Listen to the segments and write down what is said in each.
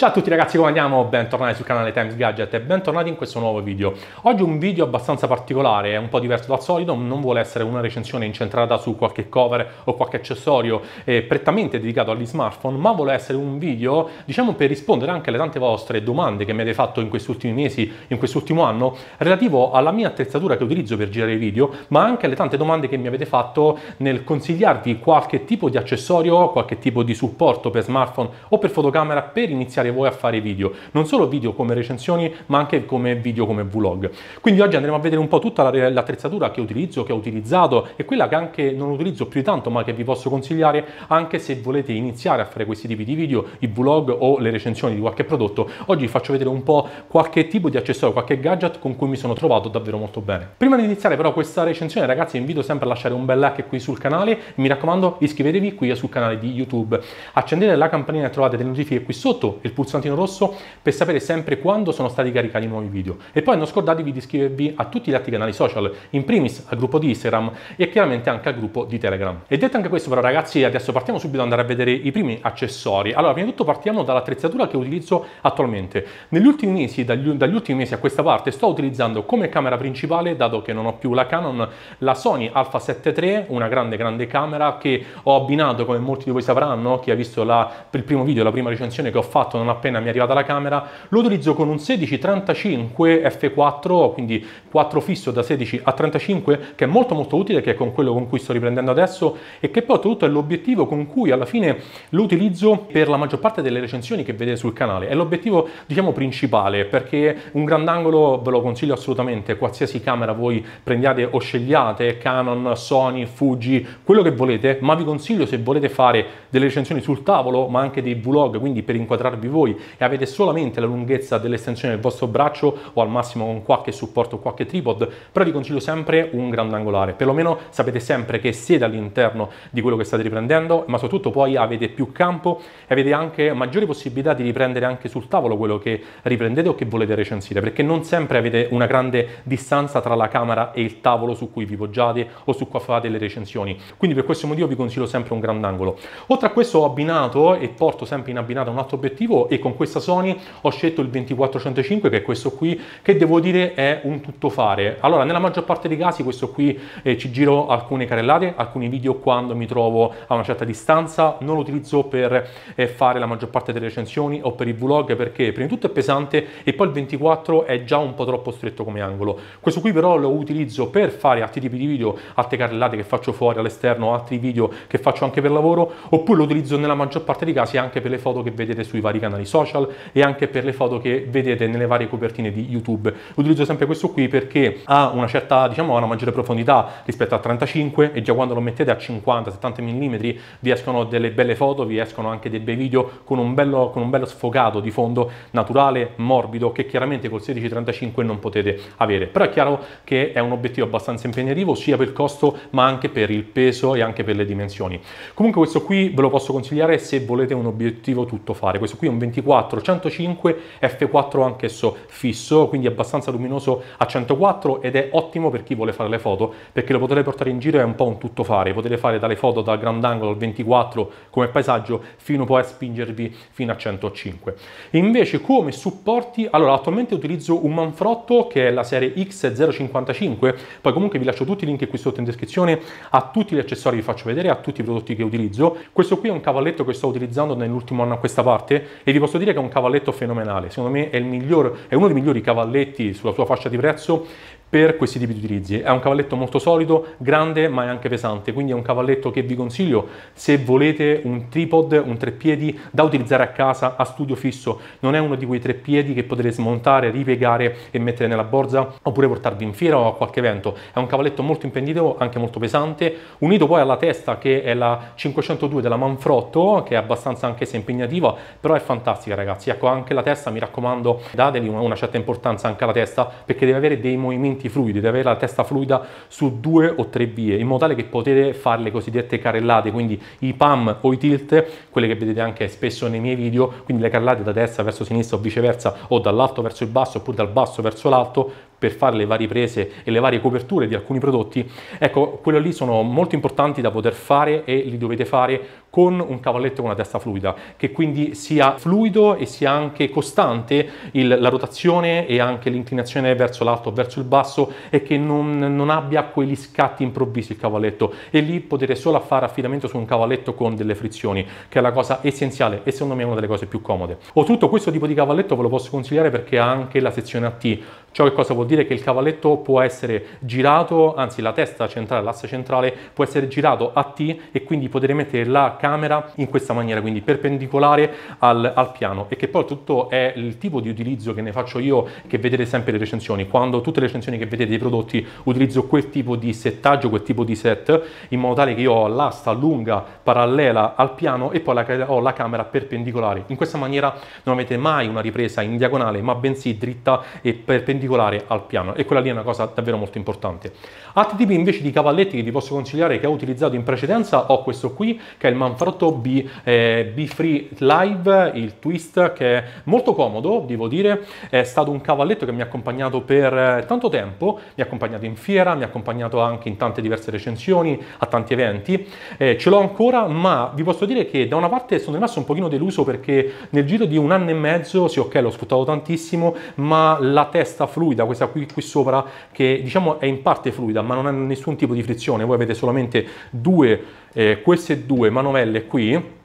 Ciao a tutti ragazzi, come andiamo? Bentornati sul canale Times Gadget e bentornati in questo nuovo video. Oggi un video abbastanza particolare, è un po' diverso dal solito, non vuole essere una recensione incentrata su qualche cover o qualche accessorio eh, prettamente dedicato agli smartphone, ma vuole essere un video, diciamo, per rispondere anche alle tante vostre domande che mi avete fatto in questi ultimi mesi, in quest'ultimo anno, relativo alla mia attrezzatura che utilizzo per girare i video, ma anche alle tante domande che mi avete fatto nel consigliarvi qualche tipo di accessorio, qualche tipo di supporto per smartphone o per fotocamera per iniziare andate voi a fare video, non solo video come recensioni, ma anche come video come vlog. Quindi oggi andremo a vedere un po' tutta l'attrezzatura che utilizzo, che ho utilizzato e quella che anche non utilizzo più tanto, ma che vi posso consigliare anche se volete iniziare a fare questi tipi di video, i vlog o le recensioni di qualche prodotto. Oggi vi faccio vedere un po' qualche tipo di accessorio, qualche gadget con cui mi sono trovato davvero molto bene. Prima di iniziare però questa recensione, ragazzi, vi invito sempre a lasciare un bel like qui sul canale. Mi raccomando, iscrivetevi qui sul canale di YouTube. Accendete la campanella e trovate le notifiche qui sotto il pulsantino rosso per sapere sempre quando sono stati caricati nuovi video. E poi non scordatevi di iscrivervi a tutti gli altri canali social, in primis al gruppo di Instagram e chiaramente anche al gruppo di Telegram. E detto anche questo però ragazzi, adesso partiamo subito ad andare a vedere i primi accessori. Allora, prima di tutto partiamo dall'attrezzatura che utilizzo attualmente. Negli ultimi mesi, dagli, dagli ultimi mesi a questa parte, sto utilizzando come camera principale, dato che non ho più la Canon, la Sony Alpha 7 III, una grande grande camera che ho abbinato, come molti di voi sapranno, chi ha visto la, il primo video, la prima recensione che ho fatto non appena mi è arrivata la camera, lo utilizzo con un 1635 f4, quindi 4 fisso da 16 a 35, che è molto molto utile, che è con quello con cui sto riprendendo adesso e che poi oltretutto è l'obiettivo con cui alla fine lo utilizzo per la maggior parte delle recensioni che vedete sul canale. È l'obiettivo, diciamo, principale, perché un grandangolo ve lo consiglio assolutamente, qualsiasi camera voi prendiate o scegliate, Canon, Sony, Fuji, quello che volete, ma vi consiglio se volete fare delle recensioni sul tavolo, ma anche dei vlog, quindi per inquadrarvi voi e avete solamente la lunghezza dell'estensione del vostro braccio o al massimo con qualche supporto, o qualche tripod, però vi consiglio sempre un grandangolare, perlomeno sapete sempre che siete all'interno di quello che state riprendendo, ma soprattutto poi avete più campo e avete anche maggiori possibilità di riprendere anche sul tavolo quello che riprendete o che volete recensire, perché non sempre avete una grande distanza tra la camera e il tavolo su cui vi poggiate o su cui fate le recensioni. Quindi per questo motivo vi consiglio sempre un grandangolo. Oltre a questo ho abbinato e porto sempre in abbinata un altro obiettivo e con questa Sony ho scelto il 2405 che è questo qui che devo dire è un tuttofare. Allora nella maggior parte dei casi questo qui eh, ci giro alcune carrellate, alcuni video quando mi trovo a una certa distanza, non lo utilizzo per eh, fare la maggior parte delle recensioni o per i vlog perché prima di tutto è pesante e poi il 24 è già un po' troppo stretto come angolo. Questo qui però lo utilizzo per fare altri tipi di video, altre carrellate che faccio fuori all'esterno, altri video che faccio anche per lavoro oppure lo utilizzo nella maggior parte dei casi anche per le foto che vedete sui vari canali canali social e anche per le foto che vedete nelle varie copertine di YouTube. Utilizzo sempre questo qui perché ha una certa, diciamo, una maggiore profondità rispetto a 35 e già quando lo mettete a 50-70 mm vi escono delle belle foto, vi escono anche dei bei video con un bello, con un bello sfocato di fondo naturale, morbido, che chiaramente col 16-35 non potete avere. Però è chiaro che è un obiettivo abbastanza impegnativo sia per il costo ma anche per il peso e anche per le dimensioni. Comunque questo qui ve lo posso consigliare se volete un obiettivo tutto fare. Questo qui è un 24, 105, f4 anch'esso fisso, quindi abbastanza luminoso a 104 ed è ottimo per chi vuole fare le foto, perché lo potete portare in giro è un po' un tutto fare potete fare dalle foto dal grandangolo al 24 come paesaggio fino poi a spingervi fino a 105. Invece come supporti, allora attualmente utilizzo un manfrotto che è la serie X055, poi comunque vi lascio tutti i link qui sotto in descrizione a tutti gli accessori che vi faccio vedere, a tutti i prodotti che utilizzo. Questo qui è un cavalletto che sto utilizzando nell'ultimo anno a questa parte e vi posso dire che è un cavalletto fenomenale, secondo me è, miglior, è uno dei migliori cavalletti sulla sua fascia di prezzo per questi tipi di utilizzi. È un cavalletto molto solido, grande ma è anche pesante, quindi è un cavalletto che vi consiglio se volete un tripod, un treppiedi da utilizzare a casa, a studio fisso. Non è uno di quei treppiedi che potete smontare, ripiegare e mettere nella borsa oppure portarvi in fiera o a qualche evento. È un cavalletto molto impegnativo, anche molto pesante, unito poi alla testa che è la 502 della Manfrotto, che è abbastanza anche se impegnativa, però è fantastica ragazzi. Ecco, anche la testa, mi raccomando, dateli una, una certa importanza anche alla testa perché deve avere dei movimenti movimenti fluidi, di avere la testa fluida su due o tre vie, in modo tale che potete fare le cosiddette carrellate, quindi i PAM o i tilt, quelle che vedete anche spesso nei miei video, quindi le carrellate da destra verso sinistra o viceversa, o dall'alto verso il basso, oppure dal basso verso l'alto, per fare le varie prese e le varie coperture di alcuni prodotti, ecco, quello lì sono molto importanti da poter fare e li dovete fare con un cavalletto con la testa fluida, che quindi sia fluido e sia anche costante il, la rotazione e anche l'inclinazione verso l'alto o verso il basso e che non, non, abbia quegli scatti improvvisi il cavalletto e lì potete solo fare affidamento su un cavalletto con delle frizioni, che è la cosa essenziale e secondo me è una delle cose più comode. Ho tutto questo tipo di cavalletto ve lo posso consigliare perché ha anche la sezione a T, Ciò che cosa vuol dire? Che il cavalletto può essere girato, anzi la testa centrale, l'asse centrale può essere girato a T e quindi poter mettere la camera in questa maniera, quindi perpendicolare al, al piano e che poi tutto è il tipo di utilizzo che ne faccio io che vedete sempre le recensioni. Quando tutte le recensioni che vedete dei prodotti utilizzo quel tipo di settaggio, quel tipo di set in modo tale che io ho l'asta lunga parallela al piano e poi la, ho la camera perpendicolare. In questa maniera non avete mai una ripresa in diagonale ma bensì dritta e perpendicolare perpendicolare al piano e quella lì è una cosa davvero molto importante. Altri tipi invece di cavalletti che ti posso consigliare che ho utilizzato in precedenza ho questo qui che è il Manfrotto B, eh, B Free Live, il Twist che è molto comodo devo dire, è stato un cavalletto che mi ha accompagnato per eh, tanto tempo, mi ha accompagnato in fiera, mi ha accompagnato anche in tante diverse recensioni, a tanti eventi, eh, ce l'ho ancora ma vi posso dire che da una parte sono rimasto un pochino deluso perché nel giro di un anno e mezzo, sì ok l'ho sfruttato tantissimo ma la testa fluida, questa qui, qui sopra che diciamo è in parte fluida ma non ha nessun tipo di frizione, voi avete solamente due, eh, queste due manovelle qui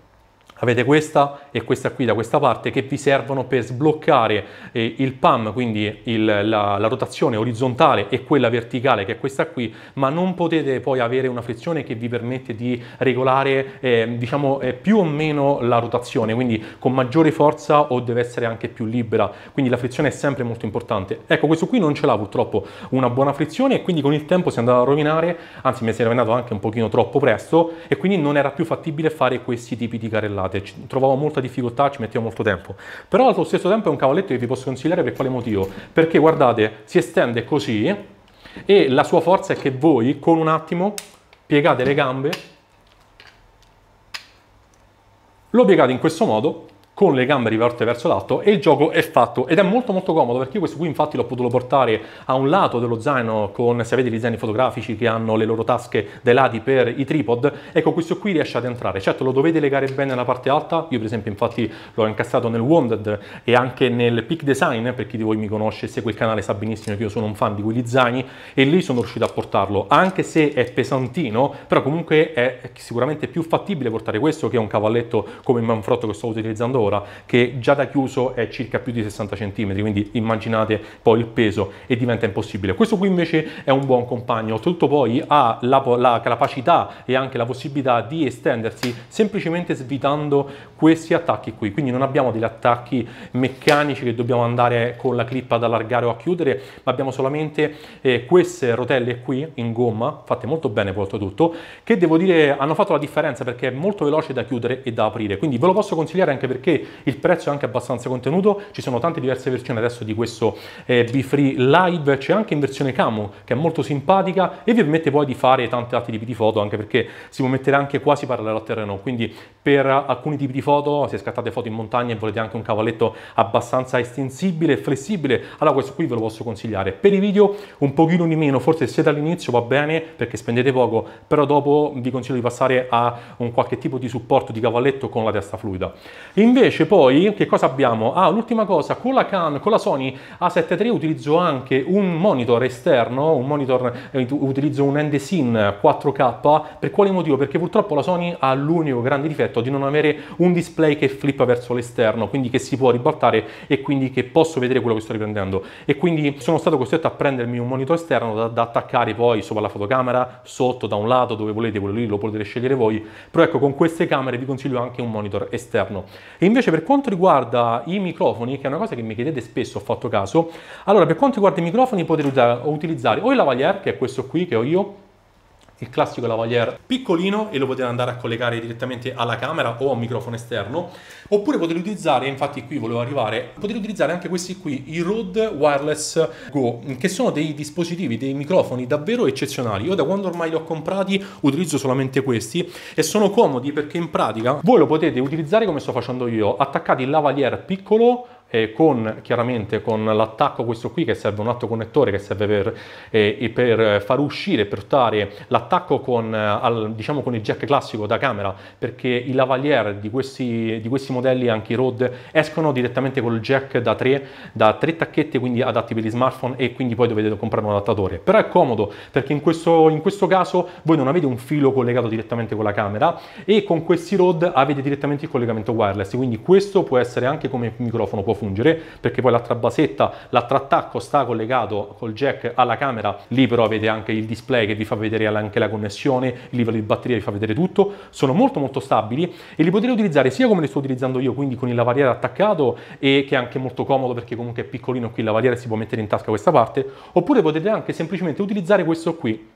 Avete questa e questa qui da questa parte che vi servono per sbloccare eh, il PAM, quindi il, la, la, rotazione orizzontale e quella verticale che è questa qui, ma non potete poi avere una frizione che vi permette di regolare eh, diciamo, eh, più o meno la rotazione, quindi con maggiore forza o deve essere anche più libera, quindi la frizione è sempre molto importante. Ecco, questo qui non ce l'ha purtroppo una buona frizione e quindi con il tempo si è andato a rovinare, anzi mi si è rovinato anche un pochino troppo presto e quindi non era più fattibile fare questi tipi di carrellate interessante, trovavo molta difficoltà, ci mettevo molto tempo. Però allo stesso tempo è un cavalletto che vi posso consigliare per quale motivo? Perché guardate, si estende così e la sua forza è che voi con un attimo piegate le gambe, lo piegate in questo modo con le gambe rivolte verso l'alto e il gioco è fatto ed è molto molto comodo perché io questo qui infatti l'ho potuto portare a un lato dello zaino con se avete gli zaini fotografici che hanno le loro tasche dai lati per i tripod ecco questo qui riesce ad entrare certo lo dovete legare bene nella parte alta io per esempio infatti l'ho incastrato nel Wounded e anche nel Peak Design per chi di voi mi conosce e segue il canale sa benissimo che io sono un fan di quegli zaini e lì sono riuscito a portarlo anche se è pesantino però comunque è sicuramente più fattibile portare questo che un cavalletto come il manfrotto che sto utilizzando all'ora, che già da chiuso è circa più di 60 cm, quindi immaginate poi il peso e diventa impossibile. Questo qui invece è un buon compagno, oltretutto poi ha la, la capacità e anche la possibilità di estendersi semplicemente svitando questi attacchi qui, quindi non abbiamo degli attacchi meccanici che dobbiamo andare con la clip ad allargare o a chiudere, ma abbiamo solamente eh, queste rotelle qui in gomma, fatte molto bene poi oltretutto, che devo dire hanno fatto la differenza perché è molto veloce da chiudere e da aprire, quindi ve lo posso consigliare anche perché il prezzo è anche abbastanza contenuto, ci sono tante diverse versioni adesso di questo eh, B-Free Live, c'è anche in versione camo che è molto simpatica e vi permette poi di fare tanti altri tipi di foto anche perché si può mettere anche quasi parallelo al terreno, quindi per alcuni tipi di foto, se scattate foto in montagna e volete anche un cavalletto abbastanza estensibile e flessibile, allora questo qui ve lo posso consigliare. Per i video un pochino di meno, forse se dall'inizio va bene perché spendete poco, però dopo vi consiglio di passare a un qualche tipo di supporto di cavalletto con la testa fluida. Invece Invece poi, che cosa abbiamo? Ah, l'ultima cosa, con la, Can, con la Sony A7 III utilizzo anche un monitor esterno, un monitor, eh, utilizzo un Endesin 4K, per quale motivo? Perché purtroppo la Sony ha l'unico grande difetto di non avere un display che flippa verso l'esterno, quindi che si può ribaltare e quindi che posso vedere quello che sto riprendendo. E quindi sono stato costretto a prendermi un monitor esterno da, da attaccare poi sopra la fotocamera, sotto, da un lato, dove volete, quello lì lo potete scegliere voi, però ecco con queste camere vi consiglio anche un monitor esterno. E Invece per quanto riguarda i microfoni, che è una cosa che mi chiedete spesso, ho fatto caso, allora per quanto riguarda i microfoni potete utilizzare o il lavalier, che è questo qui che ho io, il classico lavalier piccolino e lo potete andare a collegare direttamente alla camera o a un microfono esterno oppure potete utilizzare infatti qui volevo arrivare potete utilizzare anche questi qui i Rode Wireless Go che sono dei dispositivi dei microfoni davvero eccezionali io da quando ormai li ho comprati utilizzo solamente questi e sono comodi perché in pratica voi lo potete utilizzare come sto facendo io attaccate il lavalier piccolo eh, con, chiaramente con l'attacco questo qui che serve un altro connettore che serve per, eh, per far uscire, portare l'attacco con, eh, al, diciamo con il jack classico da camera perché i lavalier di questi, di questi modelli anche i ROD escono direttamente col jack da tre da 3 tacchette quindi adatti per gli smartphone e quindi poi dovete comprare un adattatore però è comodo perché in questo, in questo caso voi non avete un filo collegato direttamente con la camera e con questi ROD avete direttamente il collegamento wireless quindi questo può essere anche come microfono può fungere perché poi l'altra basetta, l'altra attacco sta collegato col jack alla camera, lì però avete anche il display che vi fa vedere anche la connessione, il livello di batteria vi fa vedere tutto, sono molto molto stabili e li potete utilizzare sia come li sto utilizzando io, quindi con il lavaliere attaccato e che è anche molto comodo perché comunque è piccolino qui il lavaliere si può mettere in tasca questa parte, oppure potete anche semplicemente utilizzare questo qui.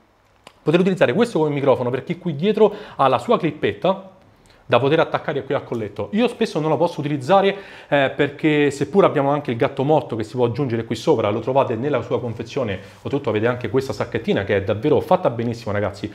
Potete utilizzare questo come microfono perché qui dietro ha la sua clippetta da poter attaccare qui al colletto. Io spesso non la posso utilizzare eh, perché seppur abbiamo anche il gatto morto che si può aggiungere qui sopra, lo trovate nella sua confezione, oltretutto avete anche questa sacchettina che è davvero fatta benissimo ragazzi,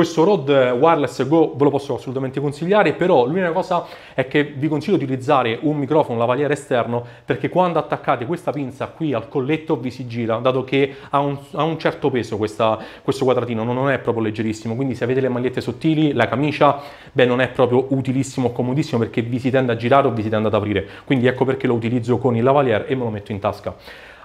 questo Rod Wireless Go ve lo posso assolutamente consigliare, però l'unica cosa è che vi consiglio di utilizzare un microfono lavaliere esterno perché quando attaccate questa pinza qui al colletto vi si gira, dato che ha un, ha un certo peso questa, questo quadratino, non, non è proprio leggerissimo, quindi se avete le magliette sottili, la camicia, beh non è proprio utilissimo o comodissimo perché vi si tende a girare o vi si tende ad aprire, quindi ecco perché lo utilizzo con il lavaliere e me lo metto in tasca.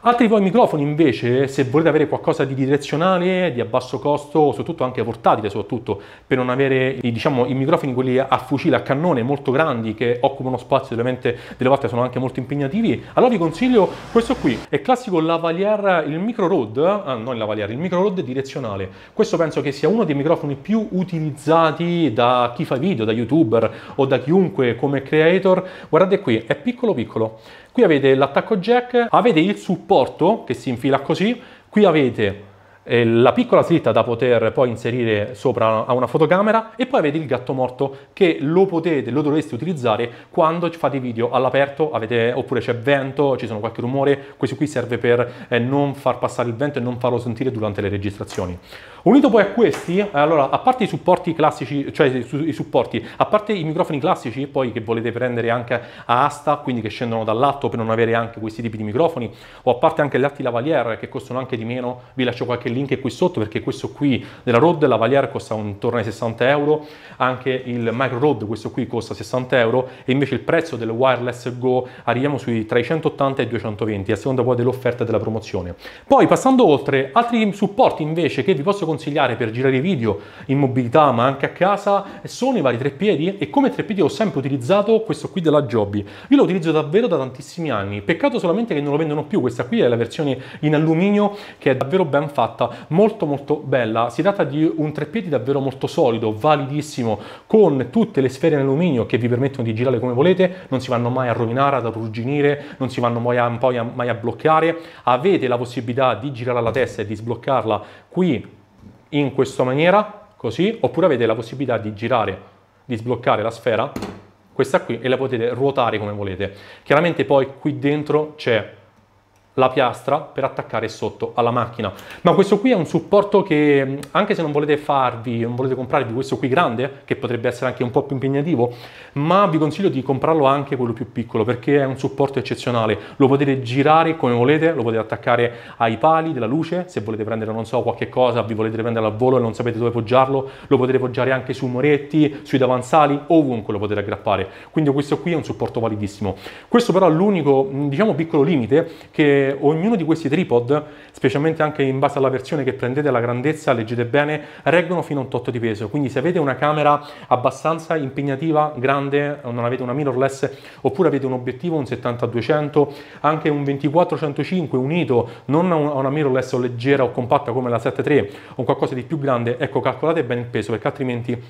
Altri poi microfoni invece, se volete avere qualcosa di direzionale, di a basso costo, soprattutto anche portatile, soprattutto per non avere diciamo, i microfoni quelli a fucile, a cannone, molto grandi, che occupano spazio, ovviamente delle volte sono anche molto impegnativi, allora vi consiglio questo qui, è classico lavalier, il micro road, ah, non il lavalier, il micro road direzionale. Questo penso che sia uno dei microfoni più utilizzati da chi fa video, da youtuber o da chiunque come creator. Guardate qui, è piccolo piccolo qui avete l'attacco jack, avete il supporto che si infila così, qui avete eh, la piccola slitta da poter poi inserire sopra a una fotocamera e poi avete il gatto morto che lo potete, lo dovreste utilizzare quando fate video all'aperto, avete, oppure c'è vento, ci sono qualche rumore, questo qui serve per eh, non far passare il vento e non farlo sentire durante le registrazioni. Unito poi a questi, allora, a parte i supporti classici, cioè i supporti, a parte i microfoni classici, poi che volete prendere anche a asta, quindi che scendono dall'alto per non avere anche questi tipi di microfoni, o a parte anche gli atti lavalier che costano anche di meno, vi lascio qualche link link è qui sotto perché questo qui della Rode, la Valiar costa intorno ai 60 euro, anche il Micro Rode questo qui costa 60 euro e invece il prezzo del Wireless Go arriviamo sui 380 e 220 a seconda poi dell'offerta e della promozione. Poi passando oltre, altri supporti invece che vi posso consigliare per girare video in mobilità ma anche a casa sono i vari treppiedi e come treppiedi ho sempre utilizzato questo qui della Jobby. Io lo utilizzo davvero da tantissimi anni, peccato solamente che non lo vendono più, questa qui è la versione in alluminio che è davvero ben fatta fatta molto molto bella. Si tratta di un treppiedi davvero molto solido, validissimo, con tutte le sfere in alluminio che vi permettono di girare come volete, non si vanno mai a rovinare, ad arrugginire, non si vanno mai a, poi a, mai a bloccare. Avete la possibilità di girare la testa e di sbloccarla qui in questa maniera, così, oppure avete la possibilità di girare, di sbloccare la sfera, questa qui, e la potete ruotare come volete. Chiaramente poi qui dentro c'è la piastra per attaccare sotto alla macchina. Ma questo qui è un supporto che mm, anche se non volete farvi, non volete comprarvi questo qui grande, che potrebbe essere anche un po' più impegnativo, ma vi consiglio di comprarlo anche quello più piccolo perché è un supporto eccezionale. Lo potete girare come volete, lo potete attaccare ai pali della luce, se volete prendere non so qualche cosa, vi volete prendere al volo e non sapete dove poggiarlo, lo potete poggiare anche su muretti, sui davanzali, ovunque lo potete aggrappare. Quindi questo qui è un supporto validissimo. Questo però è l'unico, mm, diciamo, piccolo limite che ognuno di questi tripod, specialmente anche in base alla versione che prendete, la grandezza, leggete bene, reggono fino a un tot di peso. Quindi se avete una camera abbastanza impegnativa, grande, non avete una mirrorless, oppure avete un obiettivo, un 70-200, anche un 24-105 unito, non a una mirrorless leggera o compatta come la 7.3 o qualcosa di più grande, ecco calcolate bene il peso perché altrimenti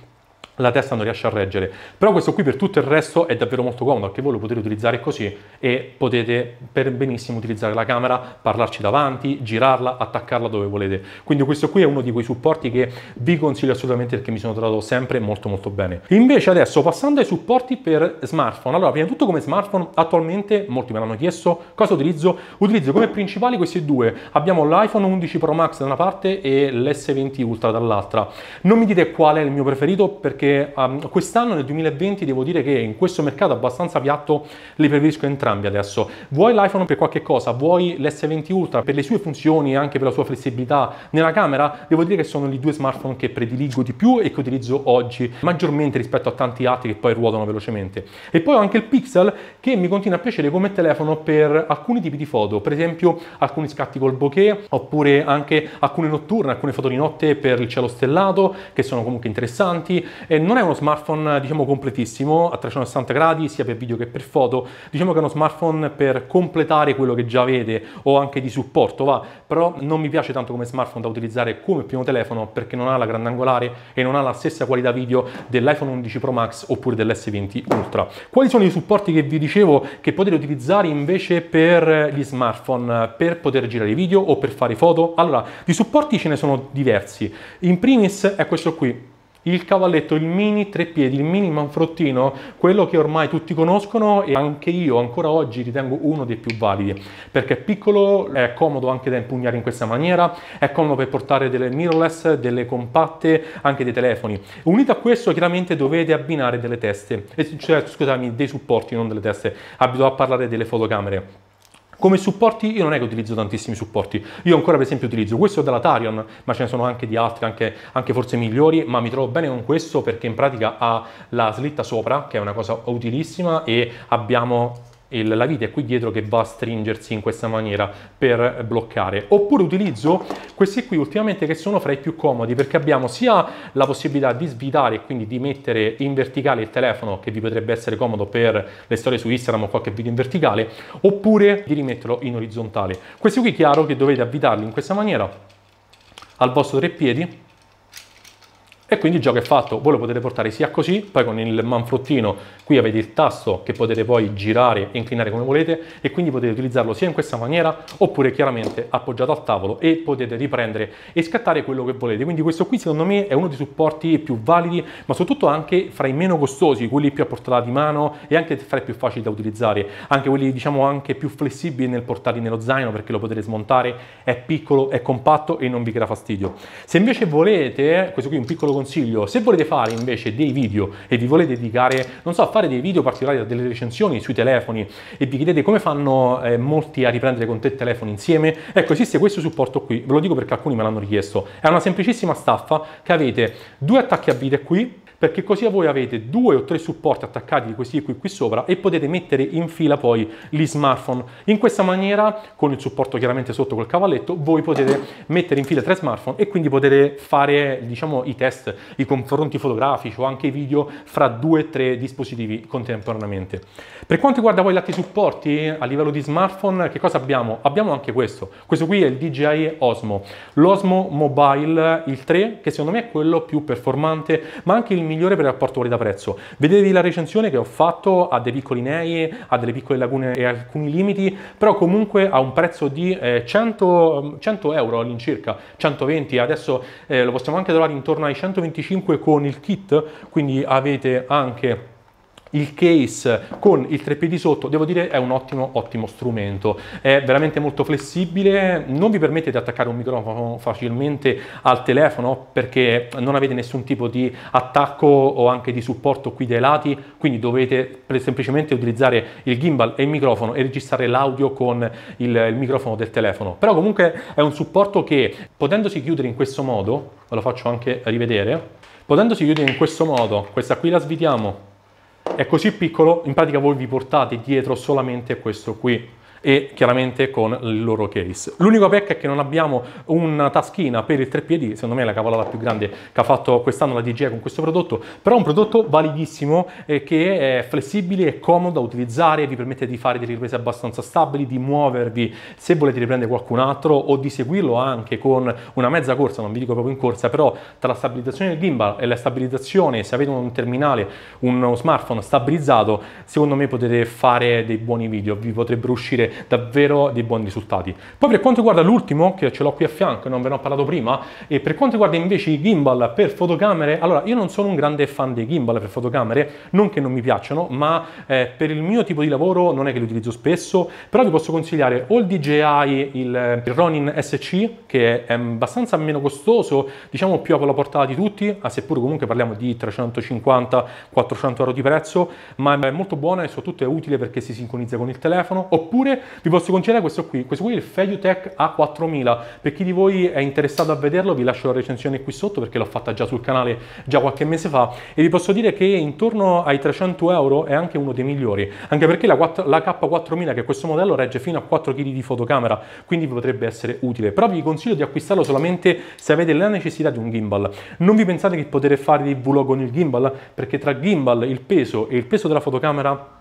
la testa non riesce a reggere. Però questo qui per tutto il resto è davvero molto comodo, perché voi lo potete utilizzare così e potete per benissimo utilizzare la camera, parlarci davanti, girarla, attaccarla dove volete. Quindi questo qui è uno di quei supporti che vi consiglio assolutamente perché mi sono trovato sempre molto molto bene. Invece adesso passando ai supporti per smartphone. Allora, prima di tutto come smartphone attualmente molti me l'hanno chiesto cosa utilizzo. Utilizzo come principali questi due. Abbiamo l'iPhone 11 Pro Max da una parte e l'S20 Ultra dall'altra. Non mi dite qual è il mio preferito perché perché um, ehm, quest'anno nel 2020 devo dire che in questo mercato abbastanza piatto li preferisco entrambi adesso. Vuoi l'iPhone per qualche cosa, vuoi l'S20 Ultra per le sue funzioni e anche per la sua flessibilità nella camera, devo dire che sono i due smartphone che prediligo di più e che utilizzo oggi maggiormente rispetto a tanti altri che poi ruotano velocemente. E poi ho anche il Pixel che mi continua a piacere come telefono per alcuni tipi di foto, per esempio alcuni scatti col bokeh oppure anche alcune notturne, alcune foto di notte per il cielo stellato che sono comunque interessanti eh, non è uno smartphone diciamo completissimo a 360 gradi sia per video che per foto, diciamo che è uno smartphone per completare quello che già avete o anche di supporto, va, però non mi piace tanto come smartphone da utilizzare come primo telefono perché non ha la grandangolare e non ha la stessa qualità video dell'iPhone 11 Pro Max oppure dell'S20 Ultra. Quali sono i supporti che vi dicevo che potete utilizzare invece per gli smartphone per poter girare video o per fare foto? Allora, di supporti ce ne sono diversi. In primis è questo qui, il cavalletto, il mini tre piedi, il mini manfrottino, quello che ormai tutti conoscono e anche io ancora oggi ritengo uno dei più validi, perché è piccolo, è comodo anche da impugnare in questa maniera, è comodo per portare delle mirrorless, delle compatte, anche dei telefoni. Unito a questo chiaramente dovete abbinare delle teste, cioè, scusami, dei supporti, non delle teste, abito a parlare delle fotocamere come supporti io non è che utilizzo tantissimi supporti, io ancora per esempio utilizzo questo della Tarion, ma ce ne sono anche di altri, anche, anche, forse migliori, ma mi trovo bene con questo perché in pratica ha la slitta sopra, che è una cosa utilissima, e abbiamo il, la vite è qui dietro che va a stringersi in questa maniera per bloccare. Oppure utilizzo questi qui ultimamente che sono fra i più comodi perché abbiamo sia la possibilità di svitare e quindi di mettere in verticale il telefono che vi potrebbe essere comodo per le storie su Instagram o qualche video in verticale oppure di rimetterlo in orizzontale. Questi qui è chiaro che dovete avvitarli in questa maniera al vostro tre piedi e quindi il gioco è fatto, voi lo potete portare sia così, poi con il manfrottino qui avete il tasto che potete poi girare e inclinare come volete e quindi potete utilizzarlo sia in questa maniera oppure chiaramente appoggiato al tavolo e potete riprendere e scattare quello che volete, quindi questo qui secondo me è uno dei supporti più validi ma soprattutto anche fra i meno costosi, quelli più a portata di mano e anche fra i più facili da utilizzare, anche quelli diciamo anche più flessibili nel portarli nello zaino perché lo potete smontare, è piccolo, è compatto e non vi crea fastidio. Se invece volete, questo qui è un piccolo consiglio. Se volete fare invece dei video e vi volete dedicare, non so, a fare dei video particolari a delle recensioni sui telefoni e vi chiedete come fanno eh, molti a riprendere con te il telefono insieme, ecco esiste questo supporto qui, ve lo dico perché alcuni me l'hanno richiesto. È una semplicissima staffa che avete due attacchi a vite qui, perché così voi avete due o tre supporti attaccati questi qui qui sopra e potete mettere in fila poi gli smartphone. In questa maniera, con il supporto chiaramente sotto col cavalletto, voi potete mettere in fila tre smartphone e quindi potete fare diciamo i test, i confronti fotografici o anche i video fra due o tre dispositivi contemporaneamente. Per quanto riguarda poi gli altri supporti a livello di smartphone, che cosa abbiamo? Abbiamo anche questo. Questo qui è il DJI Osmo, l'Osmo Mobile il 3, che secondo me è quello più performante, ma anche il migliore per il rapporto qualità-prezzo. Vedetevi la recensione che ho fatto, ha dei piccoli nei, ha delle piccole lacune e alcuni limiti, però comunque ha un prezzo di 100, eh, 100 euro all'incirca, 120, adesso eh, lo possiamo anche trovare intorno ai 125 con il kit, quindi avete anche il case con il 3PD sotto, devo dire è un ottimo, ottimo strumento. È veramente molto flessibile, non vi permette di attaccare un microfono facilmente al telefono perché non avete nessun tipo di attacco o anche di supporto qui dai lati, quindi dovete semplicemente utilizzare il gimbal e il microfono e registrare l'audio con il, il microfono del telefono. Però comunque è un supporto che potendosi chiudere in questo modo, ve lo faccio anche rivedere, potendosi chiudere in questo modo, questa qui la svitiamo, è così piccolo, in pratica voi vi portate dietro solamente questo qui e chiaramente con il loro case. L'unico pecca è che non abbiamo una taschina per il treppiedi, secondo me è la cavolata più grande che ha fatto quest'anno la DJI con questo prodotto, però è un prodotto validissimo eh, che è flessibile e comodo da utilizzare, vi permette di fare delle riprese abbastanza stabili, di muovervi se volete riprendere qualcun altro o di seguirlo anche con una mezza corsa, non vi dico proprio in corsa, però tra la stabilizzazione del gimbal e la stabilizzazione, se avete un terminale, uno smartphone stabilizzato, secondo me potete fare dei buoni video, vi potrebbero uscire davvero dei buoni risultati. Poi per quanto riguarda l'ultimo, che ce l'ho qui a fianco, non ve ne ho parlato prima, e per quanto riguarda invece i gimbal per fotocamere, allora io non sono un grande fan dei gimbal per fotocamere, non che non mi piacciono, ma eh, per il mio tipo di lavoro non è che li utilizzo spesso, però vi posso consigliare o il DJI, eh, il, Ronin SC, che è abbastanza meno costoso, diciamo più alla portata di tutti, ah, seppur comunque parliamo di 350-400 euro di prezzo, ma è molto buono e soprattutto è utile perché si sincronizza con il telefono, oppure vi posso concedere questo qui. Questo qui è il Feiutech A4000. Per chi di voi è interessato a vederlo, vi lascio la recensione qui sotto perché l'ho fatta già sul canale già qualche mese fa. E vi posso dire che intorno ai 300 euro è anche uno dei migliori. Anche perché la, 4, la K4000, che è questo modello, regge fino a 4 kg di fotocamera, quindi potrebbe essere utile. Però vi consiglio di acquistarlo solamente se avete la necessità di un gimbal. Non vi pensate che potete fare dei vlog con il gimbal, perché tra gimbal, il peso e il peso della fotocamera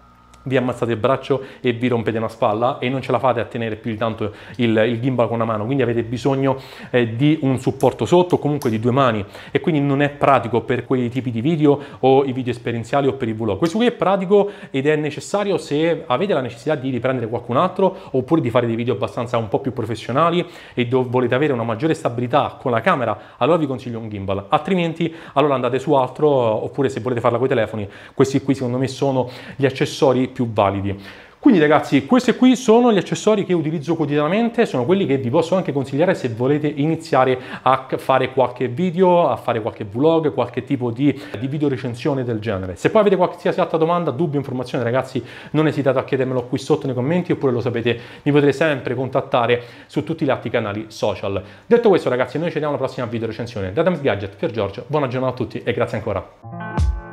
vi ammazzate il braccio e vi rompete una spalla e non ce la fate a tenere più di tanto il, il gimbal con una mano, quindi avete bisogno eh, di un supporto sotto, comunque di due mani e quindi non è pratico per quei tipi di video o i video esperienziali o per i vlog. Questo qui è pratico ed è necessario se avete la necessità di riprendere qualcun altro oppure di fare dei video abbastanza un po' più professionali e volete avere una maggiore stabilità con la camera, allora vi consiglio un gimbal, altrimenti allora andate su altro oppure se volete farla con i telefoni, questi qui secondo me sono gli accessori più validi. Quindi ragazzi, questi qui sono gli accessori che utilizzo quotidianamente, sono quelli che vi posso anche consigliare se volete iniziare a fare qualche video, a fare qualche vlog, qualche tipo di, di video recensione del genere. Se poi avete qualsiasi altra domanda, dubbio, informazione ragazzi, non esitate a chiedermelo qui sotto nei commenti oppure lo sapete, mi potrete sempre contattare su tutti gli altri canali social. Detto questo ragazzi, noi ci vediamo alla prossima video recensione. Da Adams Gadget, per Giorgio, buona giornata a tutti e grazie ancora.